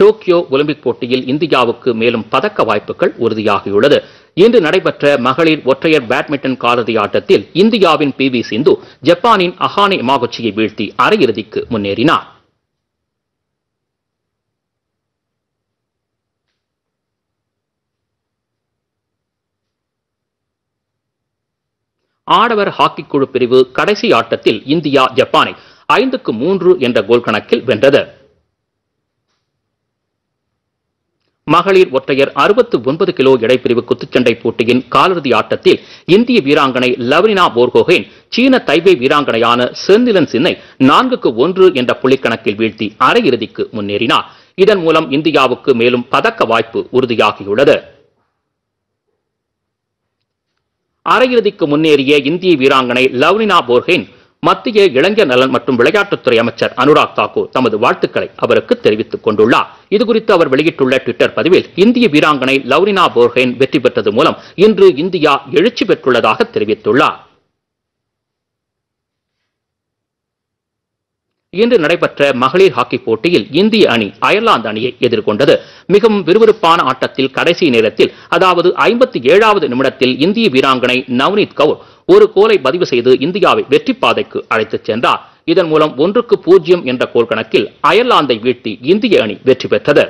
Tokyo Olympic போட்டியில் இந்தியாவுக்கு மேலும் பதக்க வாய்ப்புகள் உறுதியாகியுள்ளது இன்று நடைபெற்ற மகளிர் ஒற்றையர் பேட்மிண்டன் காலிறுதி ஆட்டத்தில் இந்தியாவின் பி வி சிந்து ஜப்பானின் அஹானே மாகுச்சியை வீழ்த்தி அரையிறுதிக்கு முன்னேறினார் ஆடவர் ஹாக்கி குழு பிரிவு கடைசி ஆட்டத்தில் இந்தியா ஜப்பானை ஐந்துக்கு மூன்று என்ற கோல் கணக்கில் வென்றது மகளிர் ஒற்றையர் அறுபத்து ஒன்பது கிலோ இடைப்பிரிவு குத்துச்சண்டை போட்டியின் காலிறுதி ஆட்டத்தில் இந்திய வீராங்கனை லவ்ரினா போர்கோகேன் சீன தைவே வீராங்கனையான செந்திலன் சின்னை நான்குக்கு ஒன்று என்ற புள்ளிக்கணக்கில் வீழ்த்தி அரையிறுதிக்கு முன்னேறினார் இதன் மூலம் இந்தியாவுக்கு மேலும் பதக்க வாய்ப்பு உறுதியாகியுள்ளது அரையிறுதிக்கு முன்னேறிய இந்திய வீராங்கனை லவ்ரினா போர்கேன் மத்திய இளைஞர் நலன் மற்றும் விளையாட்டுத்துறை அமைச்சர் அனுராக் தாக்கூர் தமது வாழ்த்துக்களை அவருக்கு தெரிவித்துக் கொண்டுள்ளார் இதுகுறித்து அவர் வெளியிட்டுள்ள ட்விட்டர் பதிவில் இந்திய வீராங்கனை லவ்ரினா போர்ஹேன் வெற்றி பெற்றது மூலம் இன்று இந்தியா எழுச்சி பெற்றுள்ளதாக தெரிவித்துள்ளார் இன்று நடைபெற்ற மகளிர் ஹாக்கி போட்டியில் இந்திய அணி அயர்லாந்து அணியை எதிர்கொண்டது மிகவும் விறுவிறுப்பான ஆட்டத்தில் கடைசி நேரத்தில் அதாவது ஐம்பத்தி ஏழாவது நிமிடத்தில் இந்திய வீராங்கனை நவ்னீத் கவுர் ஒரு கோலை பதிவு செய்து இந்தியாவை வெற்றி பாதைக்கு அழைத்துச் சென்றார் இதன் மூலம் ஒன்றுக்கு பூஜ்ஜியம் என்ற கோல் கணக்கில் அயர்லாந்தை வீழ்த்தி இந்திய அணி வெற்றி பெற்றது